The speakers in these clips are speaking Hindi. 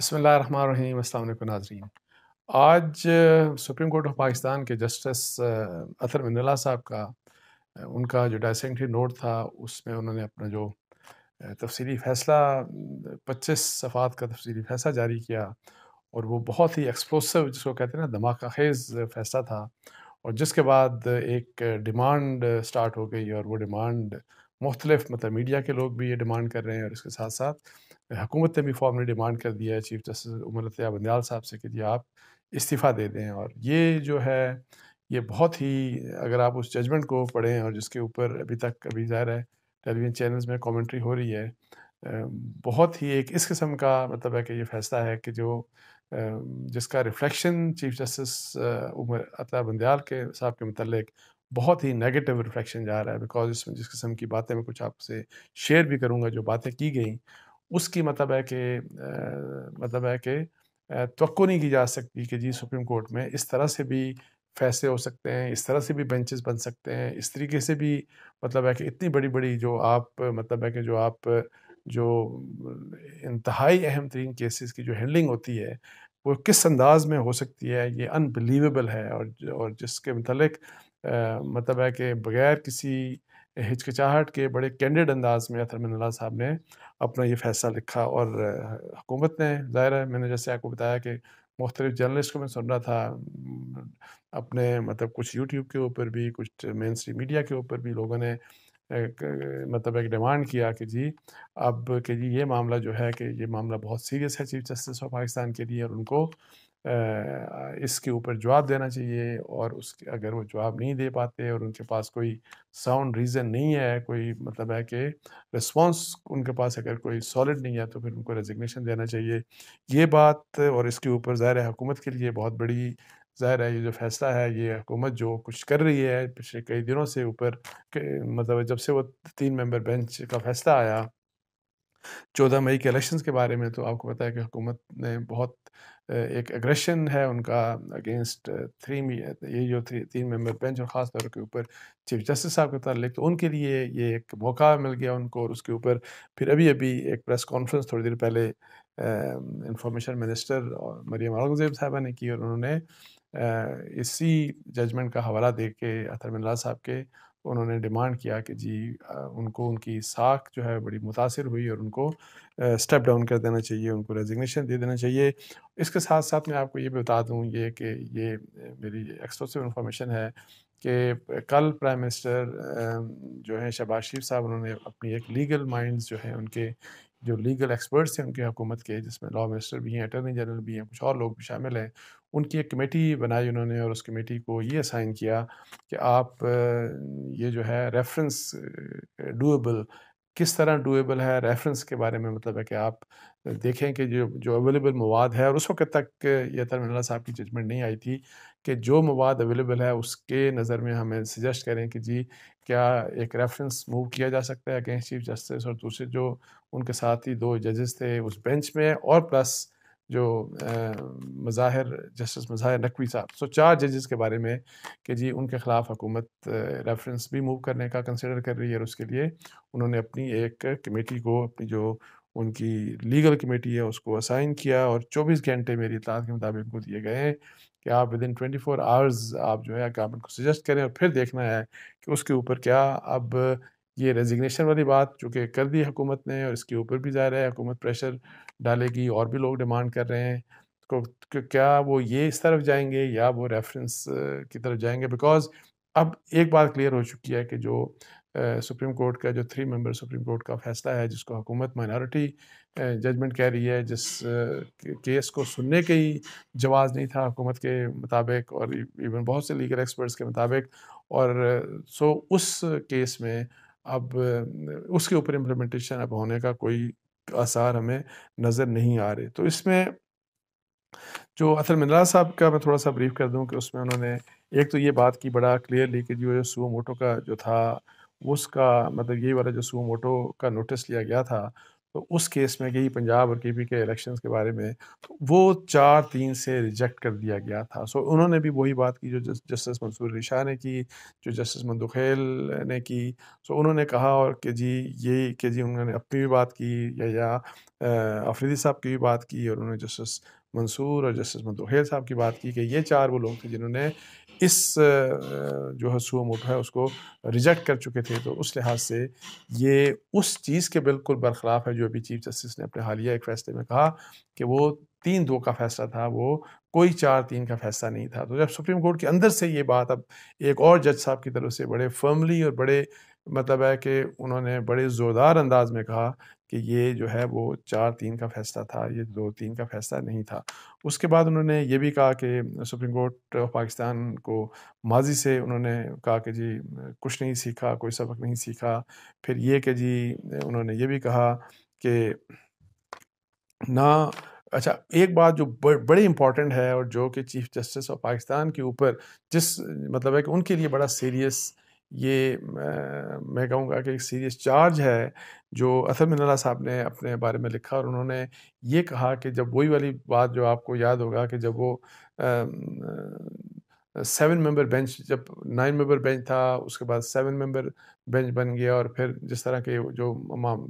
बसमीम अल्लाम नाजरीन आज सुप्रीम कोर्ट ऑफ पाकिस्तान के जस्टिस अतर मिनला साहब का उनका जो डायसेंट्री नोट था उसमें उन्होंने अपना जो तफसली फ़ैसला पच्चीस सफ़ात का तफसली फ़ैसला जारी किया और वो बहुत ही एक्सप्लोसिव जिसको कहते हैं ना धमाका खेज़ फ़ैसला था और जिसके बाद एक डिमांड स्टार्ट हो गई और वो डिमांड मुख्तलिफ मतलब मीडिया के लोग भी ये डिमांड कर रहे हैं और इसके साथ साथ हुकूमत ने भी फॉर्म ने डिमांड कर दिया है चीफ जस्टिस उमर अतिया बंदयाल साहब से कि जी आप इस्तीफ़ा दे दें और ये जो है ये बहुत ही अगर आप उस जजमेंट को पढ़ें और जिसके ऊपर अभी तक अभी ज़ाहिर है टेलीविजन चैनल्स में कॉमेंट्री हो रही है बहुत ही एक इस किस्म का मतलब है कि ये फैसला है कि जो जिसका रिफ्लेक्शन चीफ जस्टिस उमर अतः बंदयाल के साहब के मतलब बहुत ही नेगेटिव रिफ्लेक्शन जा रहा है बिकॉज इसमें जिस किस्म की बातें मैं कुछ आपसे शेयर भी करूँगा जो बातें की गई उसकी मतलब है कि मतलब है कि तो नहीं की जा सकती कि जी सुप्रीम कोर्ट में इस तरह से भी फैसले हो सकते हैं इस तरह से भी बेंचेस बन सकते हैं इस तरीके से भी मतलब है कि इतनी बड़ी बड़ी जो आप मतलब है कि जो आप जो इंतहाई अहम तरीन केसेस की जो हैंडलिंग होती है वो किस अंदाज में हो सकती है ये अनबिलीवेबल है और और जिसके मतलब मतलब है कि बग़ैर किसी हिचकिचाहट के बड़े कैंडिड अंदाज में अतर मन साहब ने अपना ये फ़ैसला लिखा और हुकूमत ने ज़ाहिर है मैंने जैसे आपको बताया कि मुख्तलिफ़ जर्नलिस्ट को मैं सुन रहा था अपने मतलब कुछ यूट्यूब के ऊपर भी कुछ मेन स्ट्रीम मीडिया के ऊपर भी लोगों ने एक, मतलब एक डिमांड किया कि जी अब कि जी ये मामला जो है कि ये मामला बहुत सीरियस है चीफ जस्टिस ऑफ पाकिस्तान के लिए और उनको इसके ऊपर जवाब देना चाहिए और उसके अगर वो जवाब नहीं दे पाते और उनके पास कोई साउंड रीज़न नहीं है कोई मतलब है कि रिस्पांस उनके पास अगर कोई सॉलिड नहीं है तो फिर उनको रेजिग्नेशन देना चाहिए ये बात और इसके ऊपर ज़ाहिर है हुकूमत के लिए बहुत बड़ी ज़ाहिर है ये जो फैसला है ये हुकूमत जो कुछ कर रही है पिछले कई दिनों से ऊपर मतलब जब से वो तीन मेंबर बेंच का फैसला आया चौदह मई के इलेक्शंस के बारे में तो आपको पता है कि हुकूमत ने बहुत एक एग्रेशन है उनका अगेंस्ट थ्री uh, uh, ये जो थ्री तीन मेंबर बेंच और ख़ास तौर के ऊपर चीफ जस्टिस साहब के तल्लिक तो उनके लिए ये एक मौका मिल गया उनको और उसके ऊपर फिर अभी अभी एक प्रेस कॉन्फ्रेंस थोड़ी देर पहले इंफॉर्मेशन um, मिनिस्टर और मरियम औरंगजेब साहबा ने की और उन्होंने uh, इसी जजमेंट का हवाला दे के अतर साहब के उन्होंने डिमांड किया कि जी उनको उनकी साख जो है बड़ी मुतासर हुई और उनको स्टेप डाउन कर देना चाहिए उनको रेजिग्नेशन दे देना चाहिए इसके साथ साथ मैं आपको ये भी बता दूँ ये कि ये मेरी एक्सक्लूसिव इन्फॉर्मेशन है कि कल प्राइम मिनिस्टर जो है शहबाज शरीफ साहब उन्होंने अपनी एक लीगल माइंड्स जो है उनके जो लीगल एक्सपर्ट्स हैं उनके हुकूमत के जिसमें लॉ मिनिस्टर भी हैं अटर्नी जनरल भी हैं कुछ और लोग भी शामिल हैं उनकी एक कमेटी बनाई उन्होंने और उस कमेटी को ये असाइन किया कि आप ये जो है रेफरेंस डूएबल किस तरह डूएबल है रेफरेंस के बारे में मतलब है कि आप देखें कि जो जो अवेलेबल मवाद है और उस वक्त तक यह तरमल्ला साहब की जजमेंट नहीं आई थी कि जो मवाद अवेलेबल है उसके नज़र में हमें सजेस्ट करें कि जी क्या एक रेफरेंस मूव किया जा सकता है अगेंस्ट चीफ जस्टिस और दूसरे जो उनके साथ ही दो जजेस थे उस बेंच में और प्लस जो मज़ाहिर जस्टिस मज़ाहिर नकवी साहब सो चार जजेस के बारे में कि जी उनके ख़िलाफ़ हुकूमत रेफरेंस भी मूव करने का कंसिडर कर रही है और उसके लिए उन्होंने अपनी एक कमेटी को अपनी जो उनकी लीगल कमेटी है उसको असाइन किया और 24 घंटे मेरी इतलात के मुताबिक उनको दिए गए हैं कि आप within twenty four hours आप जो है गवर्नमेंट को सजेस्ट करें और फिर देखना है कि उसके ऊपर क्या अब ये रेजिग्नेशन वाली बात जो कि कर दी हुकूमत ने और इसके ऊपर भी ज़ाहिर है हुकूमत प्रेशर डालेगी और भी लोग डिमांड कर रहे हैं तो क्या वो ये इस तरफ जाएंगे या वो रेफरेंस की तरफ जाएंगे बिकॉज अब एक बात क्लियर हो चुकी है कि जो सुप्रीम कोर्ट का जो थ्री मेंबर सुप्रीम कोर्ट का फैसला है जिसको हुकूमत माइनॉरिटी जजमेंट कह रही है जिस केस को सुनने के ही जवाज़ नहीं था हुकूमत के मुताबिक और इवन बहुत से लीगल एक्सपर्ट्स के मुताबिक और सो उस केस में अब उसके ऊपर इम्प्लीमेंटेशन अब होने का कोई आसार हमें नज़र नहीं आ रहे तो इसमें जो अतर मिनरा साहब का मैं थोड़ा सा ब्रीफ कर दूं कि उसमें उन्होंने एक तो ये बात की बड़ा क्लियरली कि जो सुओ मोटो का जो था उसका मतलब ये वाला जो सुओ मोटो का नोटिस लिया गया था तो उस केस में यही पंजाब और के पी के इलेक्शन के बारे में तो वो चार तीन से रिजेक्ट कर दिया गया था सो उन्होंने भी वही बात की जो जस्टिस मंसूर रिशा ने की जो जस्टिस मंदुखेल ने की सो उन्होंने कहा और कि जी ये कि जी उन्होंने अपनी भी बात की या या अफरीदी साहब की भी बात की और उन्होंने जस्टिस मंसूर और जस्टिस मंदुखेल साहब की बात की कि ये चार वो लोग थे जिन्होंने इस जो है सुअ मुठ है उसको रिजेक्ट कर चुके थे तो उस लिहाज से ये उस चीज़ के बिल्कुल बरखिलाफ़ है जो अभी चीफ जस्टिस ने अपने हालिया एक फैसले में कहा कि वो तीन दो का फैसला था वो कोई चार तीन का फैसला नहीं था तो जब सुप्रीम कोर्ट के अंदर से ये बात अब एक और जज साहब की तरफ से बड़े फर्मली और बड़े मतलब है कि उन्होंने बड़े ज़ोरदार अंदाज में कहा कि ये जो है वो चार तीन का फैसला था ये दो तीन का फैसला नहीं था उसके बाद उन्होंने ये भी कहा कि सुप्रीम कोर्ट ऑफ पाकिस्तान को माजी से उन्होंने कहा कि जी कुछ नहीं सीखा कोई सबक नहीं सीखा फिर ये कि जी उन्होंने ये भी कहा कि ना अच्छा एक बात जो बड़ी इंपॉर्टेंट है और जो कि चीफ जस्टिस ऑफ पाकिस्तान के ऊपर जिस मतलब है कि उनके लिए बड़ा सीरियस ये मैं कहूँगा कि एक सीरियस चार्ज है जो असर मिनला साहब ने अपने बारे में लिखा और उन्होंने ये कहा कि जब वही वाली बात जो आपको याद होगा कि जब वो सेवन मेंबर बेंच जब नाइन मेंबर बेंच था उसके बाद सेवन मेंबर बेंच बन गया और फिर जिस तरह के जो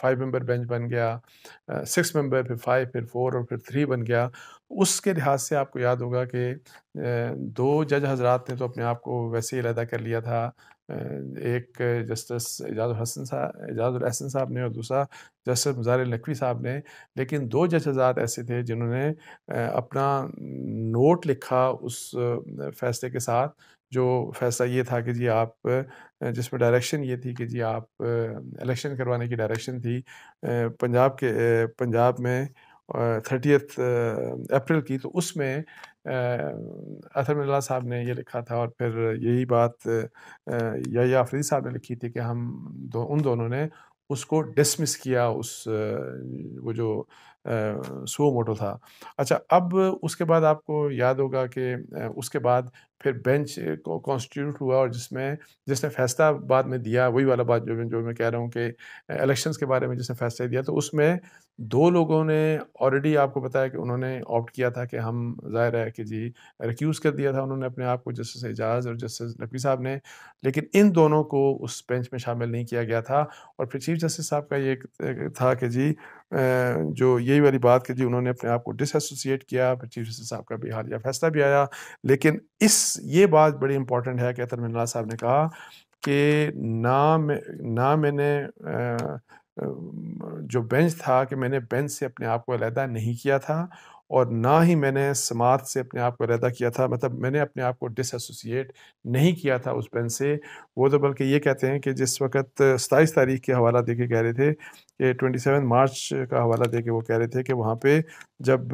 फाइव मेंबर बेंच बन गया सिक्स मेंबर फिर फाइव फिर फोर और फिर थ्री बन गया उसके लिहाज से आपको याद होगा कि दो जज हजरात ने तो अपने आप को वैसे ही अलहदा कर लिया था एक जस्टिस एजाज हसन साहब एजाज हसन साहब ने और दूसरा जस्टिस मज़ार नकवी साहब ने लेकिन दो जजजात ऐसे थे जिन्होंने अपना नोट लिखा उस फैसले के साथ जो फैसला ये था कि जी आप जिसमें डायरेक्शन ये थी कि जी आप इलेक्शन करवाने की डायरेक्शन थी पंजाब के पंजाब में थर्टीथ अप्रैल की तो उसमें अतर मिल्ला साहब ने ये लिखा था और फिर यही बात या आफरीदी साहब ने लिखी थी कि हम दो, उन दोनों ने उसको डिसमिस किया उस वो जो सो मोटो था अच्छा अब उसके बाद आपको याद होगा कि उसके बाद फिर बेंच को कॉन्स्टिट्यूट हुआ और जिसमें जिसने फैसला बाद में दिया वही वाला बात जो जो मैं कह रहा हूँ कि इलेक्शंस के बारे में जिसने फैसला दिया तो उसमें दो लोगों ने ऑलरेडी आपको बताया कि उन्होंने ऑप्ट किया था कि हम जाहिर है कि जी रिक्यूज़ कर दिया था उन्होंने अपने आप को जस्टिस एजाज और जस्टिस नकवी साहब ने लेकिन इन दोनों को उस बेंच में शामिल नहीं किया गया था और फिर चीफ जस्टिस साहब का ये था कि जी जो यही वाली बात की थी उन्होंने अपने आप को डिसोसिएट किया फिर चीफ जस्टिस साहब का भी हालिया फैसला भी आया लेकिन इस ये बात बड़ी इंपॉर्टेंट है कि तरमिल्ला साहब ने कहा कि ना मैं ना मैंने जो बेंच था कि मैंने बेंच से अपने आप को अलहदा नहीं किया था और ना ही मैंने समाज से अपने आप को रैदा किया था मतलब मैंने अपने आप को डिसोसिएट नहीं किया था उस पेन से वो तो बल्कि ये कहते हैं कि जिस वक्त सताईस तारीख के हवाला दे के कह रहे थे कि ट्वेंटी सेवन मार्च का हवाला दे के वो कह रहे थे कि वहाँ पे जब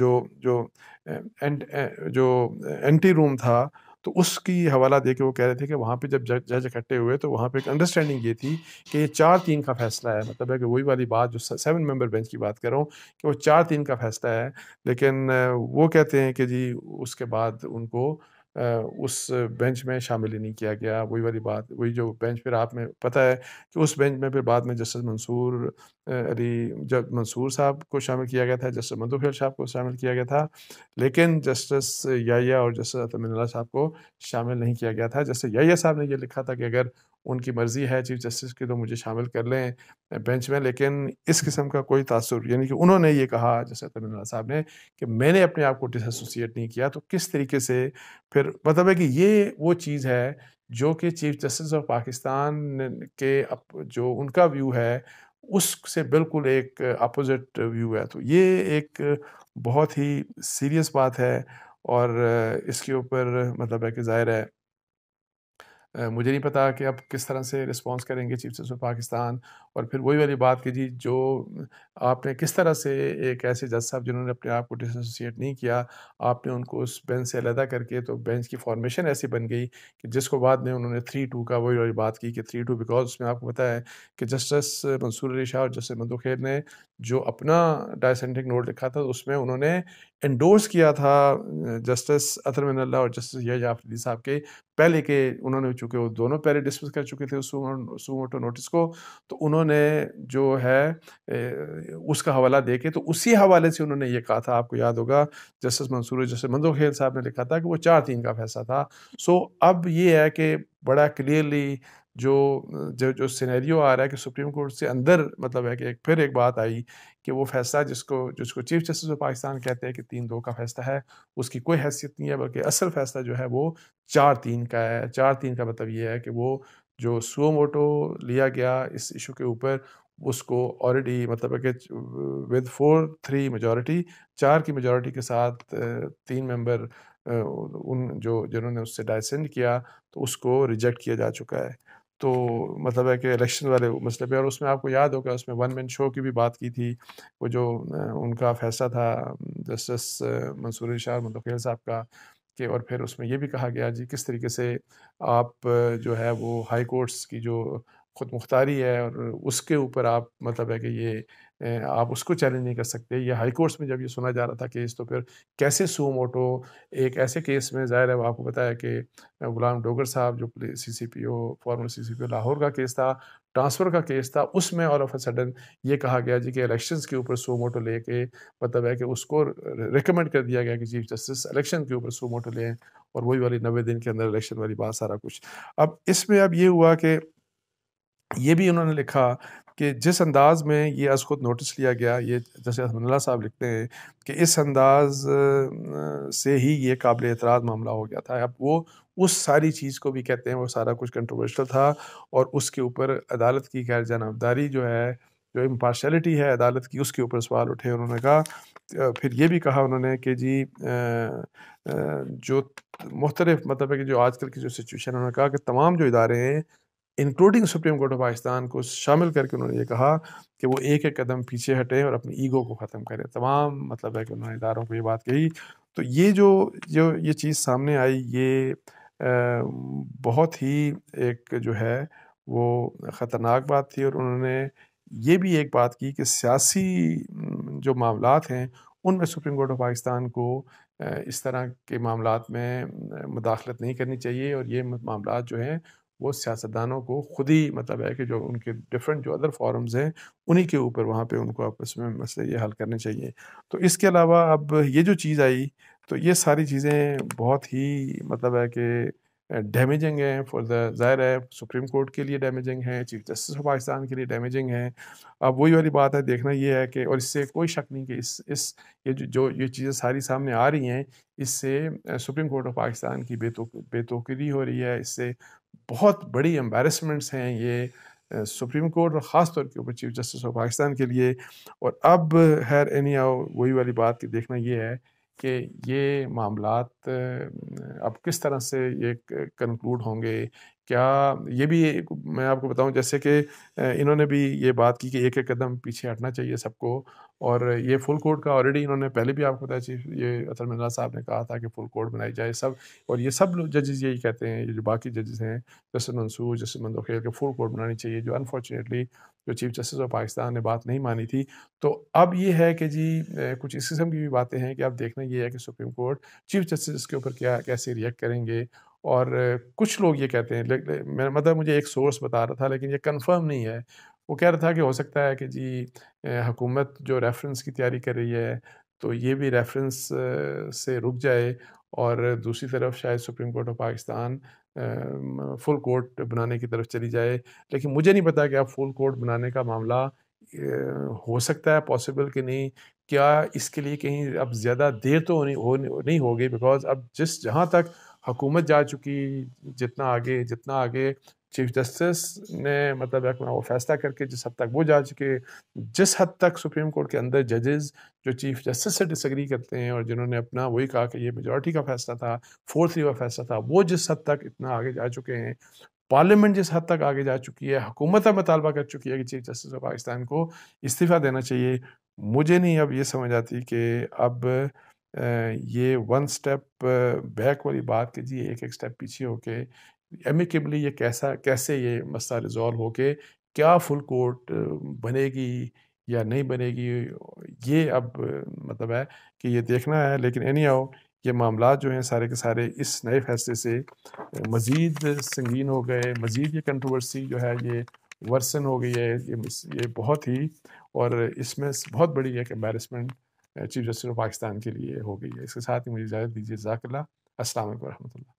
जो जो एंट जो एंटी रूम था तो उसकी हवाला दे के वो कह रहे थे कि वहाँ पे जब जज इकट्ठे हुए तो वहाँ पे एक अंडरस्टैंडिंग ये थी कि ये चार तीन का फैसला है मतलब है कि वही वाली बात जो सेवन मेंबर बेंच की बात कर रहा हूँ कि वो चार तीन का फैसला है लेकिन वो कहते हैं कि जी उसके बाद उनको उस बेंच में शामिल ही नहीं किया गया। वही वाली बात वही जो बेंच फिर आप में पता है कि उस बेंच में फिर बाद में जस्टिस मंसूर अली जब मंसूर साहब को शामिल किया गया था, जस्टिस मंतखब साहब को शामिल किया गया था। लेकिन जस्टिस याया और जस्टिस अतमीनुल्लाह साहब को शामिल नहीं किया गया था। जस्टिस याया साहब ने यह लिखा था कि अगर उनकी मर्ज़ी है चीफ जस्टिस की तो मुझे शामिल कर लें बेंच में लेकिन इस किस्म का कोई तासर यानी कि उन्होंने ये कहा जैसे तमिल साहब ने कि मैंने अपने आप को डिसोसिएट नहीं किया तो किस तरीके से फिर मतलब है कि ये वो चीज़ है जो कि चीफ जस्टिस ऑफ पाकिस्तान के अप, जो उनका व्यू है उससे बिल्कुल एक अपोजिट व्यू है तो ये एक बहुत ही सीरियस बात है और इसके ऊपर मतलब है कि ज़ाहिर है मुझे नहीं पता कि अब किस तरह से रिस्पॉन्स करेंगे चीफ ऑफ पाकिस्तान और फिर वही वाली बात की जी जो आपने किस तरह से एक ऐसे जज साहब जिन्होंने अपने आप को डिसोसिएट नहीं किया आपने उनको उस बेंच से अलहदा करके तो बेंच की फॉर्मेशन ऐसी बन गई कि जिसको बाद में उन्होंने थ्री टू का वही वाली बात की कि थ्री टू बिकॉज उसमें आपको पता है कि जस्टिस मंसूर अली शाह और जस्टिस मंदो खेर ने जो अपना डायसेंटिक नोट लिखा था उसमें उन्होंने एंडोर्स किया था जस्टिस अतर मिनल्ला और जस्टिस या जाफरी साहब के पहले के उन्होंने चूँकि वो दोनों पहले डिस्मिस कर चुके थे उस सुमोटो नोटिस को तो उन्होंने जो है उसका हवाला दे के तो उसी हवाले से उन्होंने ये कहा था आपको याद होगा जस्टिस मंसूर जस्टिस मंदो खेल साहब ने लिखा था कि वो चार तीन का फैसला था सो अब ये है कि बड़ा क्लियरली जो जो जो सिनेरियो आ रहा है कि सुप्रीम कोर्ट से अंदर मतलब है कि एक फिर एक बात आई कि वो फैसला जिसको जिसको चीफ जस्टिस ऑफ पाकिस्तान कहते हैं कि तीन दो का फैसला है उसकी कोई हैसियत नहीं है बल्कि असल फैसला जो है वो चार तीन का है चार तीन का मतलब ये है कि वो जो सो मोटो लिया गया इस इशू के ऊपर उसको ऑलरेडी मतलब कि विद फोर थ्री मेजॉरिटी चार की मेजॉरिटी के साथ तीन मेंबर उन जो जिन्होंने उससे डायसेंड किया तो उसको रिजेक्ट किया जा चुका है तो मतलब है कि इलेक्शन वाले मसले पे और उसमें आपको याद होगा उसमें वन मैन शो की भी बात की थी वो जो उनका फैसला था जस्टिस मंसूर शाह मुतखिल मतलब साहब का कि और फिर उसमें यह भी कहा गया जी किस तरीके से आप जो है वो हाई कोर्ट्स की जो खुद मुख्तारी है और उसके ऊपर आप मतलब है कि ये आप उसको चैलेंज नहीं कर सकते ये हाई कोर्ट्स में जब ये सुना जा रहा था केस तो फिर कैसे सू मोटो एक ऐसे केस में जाहिर है वो आपको बताया कि गुलाम डोगर साहब जो C C P O former C C P O Lahore का केस था ट्रांसफ़र का केस था उसमें ऑल ऑफ अ सडन ये कहा गया जी कि इलेक्शंस के ऊपर सो मोटो ले के मतलब है कि उसको रिकमेंड कर दिया गया कि चीफ जस्टिस इलेक्शन के ऊपर सो मोटो लें और वही वाली नबे दिन के अंदर इलेक्शन वाली बात सारा कुछ अब इसमें अब ये हुआ कि ये भी उन्होंने लिखा कि जिस अंदाज में ये अज खुद नोटिस लिया गया ये जैसे हमला साहब लिखते हैं कि इस अंदाज से ही ये काबिल एतराज़ मामला हो गया था अब वो उस सारी चीज़ को भी कहते हैं वो सारा कुछ कंट्रोवर्शल था और उसके ऊपर अदालत की गैर जानबदारी जो है जो इम्पार्शलिटी है अदालत की उसके ऊपर सवाल उठे उन्होंने कहा फिर ये भी कहा उन्होंने कि जी जो मुख्तलिफ मतलब है कि जो आजकल की जो सिचुएशन है उन्होंने कहा कि तमाम जो इदारे हैं including supreme court of Pakistan को शामिल करके उन्होंने ये कहा कि वो एक एक कदम पीछे हटें और अपनी ईगो को ख़त्म करें तमाम मतलब है कि उन्होंने इदारों को ये बात कही तो ये जो जो ये चीज़ सामने आई ये आ, बहुत ही एक जो है वो ख़तरनाक बात थी और उन्होंने ये भी एक बात की कि सियासी जो मामला हैं उनमें सुप्रीम कोर्ट ऑफ पाकिस्तान को इस तरह के मामला में मुदाखलत नहीं करनी चाहिए और ये मामला जो हैं वो सियासतदानों को खुद ही मतलब है कि जो उनके डिफरेंट जो अदर फॉरम्स हैं उन्हीं के ऊपर वहाँ पे उनको आपस में मसले ये हल करने चाहिए तो इसके अलावा अब ये जो चीज़ आई तो ये सारी चीज़ें बहुत ही मतलब है कि डैमेजिंग है फॉर द ज़ाहिर है सुप्रीम कोर्ट के लिए डैमेजिंग है चीफ जस्टिस ऑफ पाकिस्तान के लिए डैमेजिंग है अब वही वाली बात है देखना ये है कि और इससे कोई शक नहीं कि इस इस ये जो, जो ये चीज़ें सारी सामने आ रही हैं इससे सुप्रीम कोर्ट ऑफ पाकिस्तान की बेतो बेतोकरी हो रही है इससे बहुत बड़ी एम्बेरसमेंट्स हैं ये सुप्रीम कोर्ट और ख़ास तौर के ऊपर चीफ जस्टिस ऑफ पाकिस्तान के लिए और अब हैर एनी वही वाली बात देखना ये है कि ये मामला अब किस तरह से ये कंक्लूड होंगे क्या ये भी मैं आपको बताऊं जैसे कि इन्होंने भी ये बात की कि एक एक कदम पीछे हटना चाहिए सबको और ये फुल कोर्ट का ऑलरेडी इन्होंने पहले भी आपको बताया चीफ ये अतर मिल्ला साहब ने कहा था कि फुल कोर्ट बनाई जाए सब और ये सब जजेस यही कहते हैं ये जो बाकी जजेस हैं जस्टिस मंसूर जस्टिस मंदोखेल के फुल कोर्ट बनानी चाहिए जो अनफॉर्चुनेटली जो चीफ जस्टिस ऑफ पाकिस्तान ने बात नहीं मानी थी तो अब ये है कि जी कुछ इस किस्म की भी बातें हैं कि अब देखना ये है कि सुप्रीम कोर्ट चीफ जस्टिस के ऊपर क्या कैसे रिएक्ट करेंगे और कुछ लोग ये कहते हैं मेरा मतलब मुझे एक सोर्स बता रहा था लेकिन ये कंफर्म नहीं है वो कह रहा था कि हो सकता है कि जी हुकूमत जो रेफरेंस की तैयारी कर रही है तो ये भी रेफरेंस से रुक जाए और दूसरी तरफ शायद supreme court of Pakistan full court बनाने की तरफ चली जाए लेकिन मुझे नहीं पता कि अब फुल कोर्ट बनाने का मामला हो सकता है पॉसिबल कि नहीं क्या इसके लिए कहीं अब ज़्यादा देर तो होनी हो नहीं होगी बिकॉज अब जिस जहाँ तक हुकूमत जा चुकी जितना आगे जितना आगे चीफ जस्टिस ने मतलब अपना वो फैसला करके जिस हद तक वो जा चुके जिस हद तक सुप्रीम कोर्ट के अंदर जजेस जो चीफ जस्टिस से डिसग्री करते हैं और जिन्होंने अपना वही कहा कि ये मेजोरिटी का फैसला था फोर्थ का फैसला था वो जिस हद तक इतना आगे जा चुके हैं पार्लियामेंट जिस हद तक आगे जा चुकी है हुकूमत मुतालबा कर चुकी है कि चीफ जस्टिस ऑफ पाकिस्तान को इस्तीफ़ा देना चाहिए मुझे नहीं अब ये समझ आती कि अब ये वन स्टेप बैक वाली बात कि जी एक एक स्टेप पीछे होके एमिकेबली ये कैसा कैसे ये मसला रिजॉल्व हो के क्या फुल कोर्ट बनेगी या नहीं बनेगी ये अब मतलब है कि ये देखना है लेकिन एनी आओ ये मामला जो हैं सारे के सारे इस नए फैसले से मज़ीद संगीन हो गए मज़ीद ये कंट्रोवर्सी जो है ये वर्सन हो गई है ये ये बहुत ही और इसमें बहुत बड़ी एक embarrassment chief justice of Pakistan के लिए हो गई है इसके साथ ही मुझे इजाज़त दीजिए जजाकल्ला असल वरहमल्ला